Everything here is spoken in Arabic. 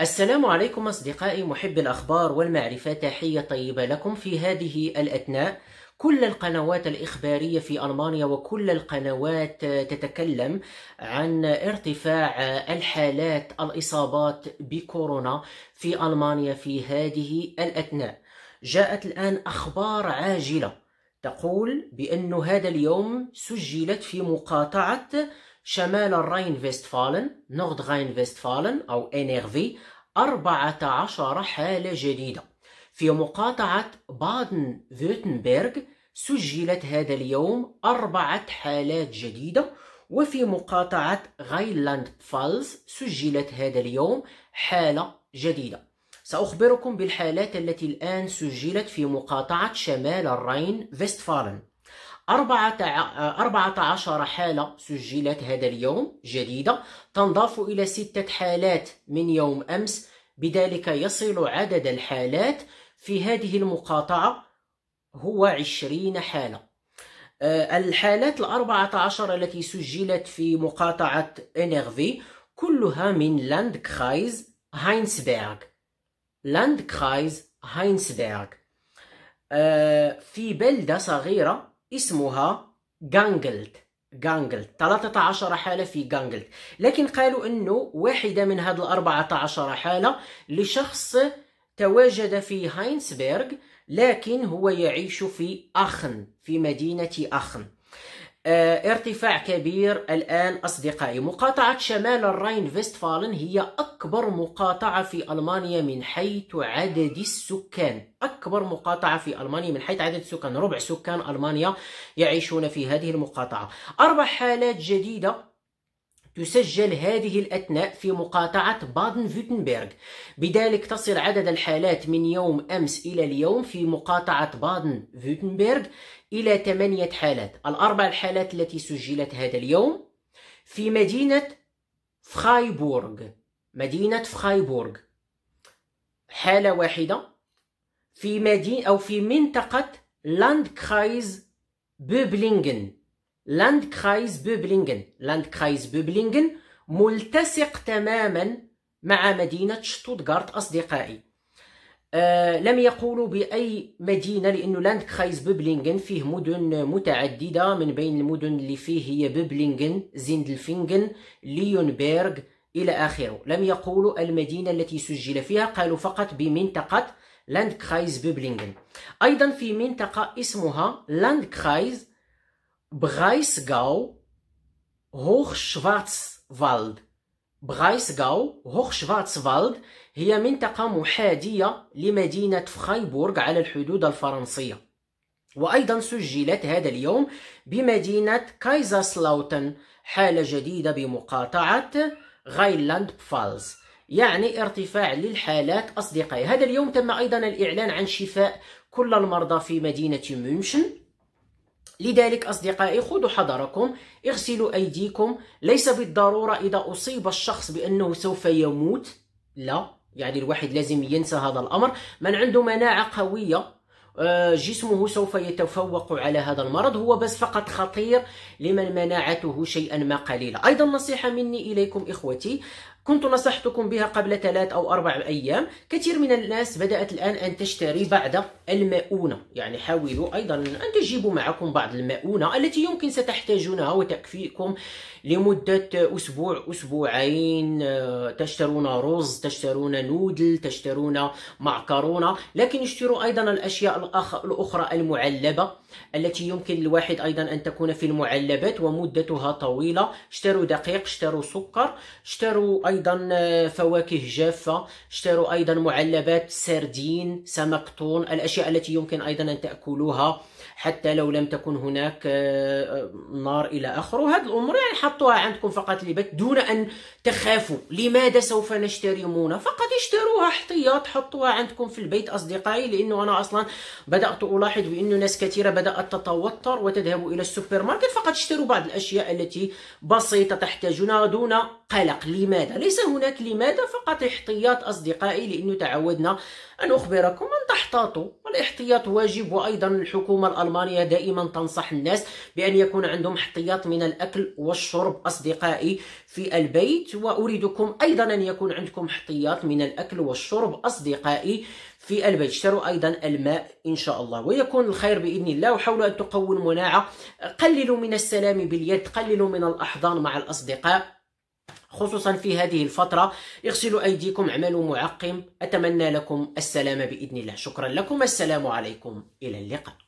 السلام عليكم أصدقائي محب الأخبار والمعرفة تحية طيبة لكم في هذه الأثناء كل القنوات الإخبارية في ألمانيا وكل القنوات تتكلم عن ارتفاع الحالات الإصابات بكورونا في ألمانيا في هذه الأثناء جاءت الآن أخبار عاجلة تقول بأن هذا اليوم سجلت في مقاطعة شمال الراين فيستفالن نورد راين فيستفالن أو ان في 14 حالة جديدة في مقاطعة بادن فيرتنبرغ سجلت هذا اليوم أربعة حالات جديدة وفي مقاطعة غايلاند فالز سجلت هذا اليوم حالة جديدة سأخبركم بالحالات التي الآن سجلت في مقاطعة شمال الراين فيستفالن 14 حالة سجلت هذا اليوم جديدة تنضاف إلى ستة حالات من يوم أمس بذلك يصل عدد الحالات في هذه المقاطعة هو 20 حالة آه، الحالات الأربعة عشر التي سجلت في مقاطعة انيرفي كلها من لاند كرايز هاينسبرغ لاند كرايز هاينسبرغ آه، في بلدة صغيرة اسمها جانجلد جانجلد 13 حالة في جانجلد لكن قالوا أنه واحدة من هذه ال 14 حالة لشخص تواجد في هاينسبرغ لكن هو يعيش في أخن في مدينة أخن آه، ارتفاع كبير الآن أصدقائي مقاطعة شمال الراين فيستفالن هي أكبر مقاطعة في ألمانيا من حيث عدد السكان أكبر مقاطعة في ألمانيا من حيث عدد السكان ربع سكان ألمانيا يعيشون في هذه المقاطعة أربع حالات جديدة تسجل هذه الأثناء في مقاطعة بادن فيتنبرغ بذلك تصل عدد الحالات من يوم أمس إلى اليوم في مقاطعة بادن فيتنبرغ إلى ثمانية حالات الأربع الحالات التي سجلت هذا اليوم في مدينة فخايبورغ مدينة فخايبورغ حالة واحدة في مدينة أو في منطقة لاند بوبلينغن لاندكرايز بوبلينغن لاندكرايز بوبلينغن ملتصق تماما مع مدينة شتوتغارت أصدقائي آه لم يقولوا بأي مدينة لأنه لاندكرايز بوبلينغن فيه مدن متعددة من بين المدن اللي فيه هي بوبلينغن زيندلفينغن ليونبيرغ إلى آخره لم يقولوا المدينة التي سجل فيها قالوا فقط بمنطقة لاندكرايز بوبلينغن أيضا في منطقة اسمها لاندكرايز Breisgau, Hochschwarzwald Breisgau Hochschwarzwald هي منطقة محادية لمدينة فرايبورغ على الحدود الفرنسية وأيضا سجلت هذا اليوم بمدينة كايزرسلاوتن حالة جديدة بمقاطعة غايلاند بفالز يعني ارتفاع للحالات أصدقائي هذا اليوم تم أيضا الإعلان عن شفاء كل المرضى في مدينة ميونشن لذلك أصدقائي خذوا حذركم اغسلوا أيديكم ليس بالضرورة إذا أصيب الشخص بأنه سوف يموت لا يعني الواحد لازم ينسى هذا الأمر من عنده مناعة قوية آه، جسمه سوف يتفوق على هذا المرض هو بس فقط خطير لمن مناعته شيئا ما قليلا أيضا نصيحة مني إليكم إخوتي كنت نصحتكم بها قبل ثلاث أو أربع أيام كثير من الناس بدأت الآن أن تشتري بعض المؤونة يعني حاولوا أيضا أن تجيبوا معكم بعض المؤونة التي يمكن ستحتاجونها وتكفيكم لمدة أسبوع أسبوعين تشترون رز تشترون نودل تشترون معكرونة لكن اشتروا أيضا الأشياء الأخرى المعلبة التي يمكن الواحد أيضا أن تكون في المعلبات ومدتها طويلة اشتروا دقيق اشتروا سكر اشتروا أيضا ايضا آه، فواكه جافه اشتروا ايضا معلبات سردين سمك طون الاشياء التي يمكن ايضا ان تاكلوها حتى لو لم تكن هناك آه، آه، نار الى اخره هذه الامور يعني حطوها عندكم فقط لبث دون ان تخافوا لماذا سوف نشترمون فقط اشتروها احتياط حطوها عندكم في البيت اصدقائي لانه انا اصلا بدات الاحظ بانه ناس كثيره بدات تتوتر وتذهب الى السوبر ماركت فقط اشتروا بعض الاشياء التي بسيطه تحتاجونها دون قلق لماذا ليس هناك لماذا فقط احتياط اصدقائي لانه تعودنا ان اخبركم احتاطوا الاحتياط واجب وايضا الحكومه الالمانيه دائما تنصح الناس بان يكون عندهم احتياط من الاكل والشرب اصدقائي في البيت واريدكم ايضا ان يكون عندكم احتياط من الاكل والشرب اصدقائي في البيت اشتروا ايضا الماء ان شاء الله ويكون الخير باذن الله وحاولوا ان تقووا المناعه قللوا من السلام باليد قللوا من الاحضان مع الاصدقاء خصوصا في هذه الفترة اغسلوا أيديكم اعملوا معقم أتمنى لكم السلامة بإذن الله شكرا لكم السلام عليكم إلى اللقاء